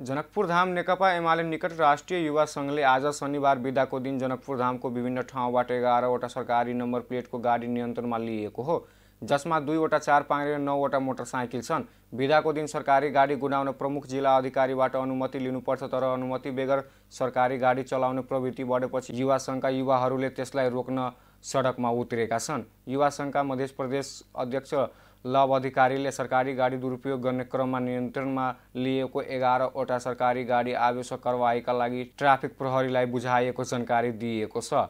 जनकपुर धाम नेकपा एमाले निकट राष्ट्रिय युवा सङ्घले आज शनिबार बिदाको दिन जनकपुर धामको विभिन्न ठाउँबाट एघारवटा सरकारी नम्बर प्लेटको गाडी नियन्त्रणमा लिएको हो जसमा दुईवटा चार पाङ्रे र नौवटा मोटरसाइकल छन् बिदाको दिन सरकारी गाडी गुडाउन प्रमुख जिल्ला अधिकारीबाट अनुमति लिनुपर्छ तर अनुमति बेगर सरकारी गाडी चलाउने प्रवृत्ति बढेपछि युवा सङ्घका युवाहरूले त्यसलाई रोक्न सडकमा उत्रेका छन् युवा सङ्घका मध्य प्रदेश अध्यक्ष लभ अधिकारीले सरकारी गाडी दुरुपयोग गर्ने क्रममा नियन्त्रणमा लिएको एघारवटा सरकारी गाडी आवश्यक कारवाहीका लागि ट्राफिक प्रहरीलाई बुझाइएको जानकारी दिएको छ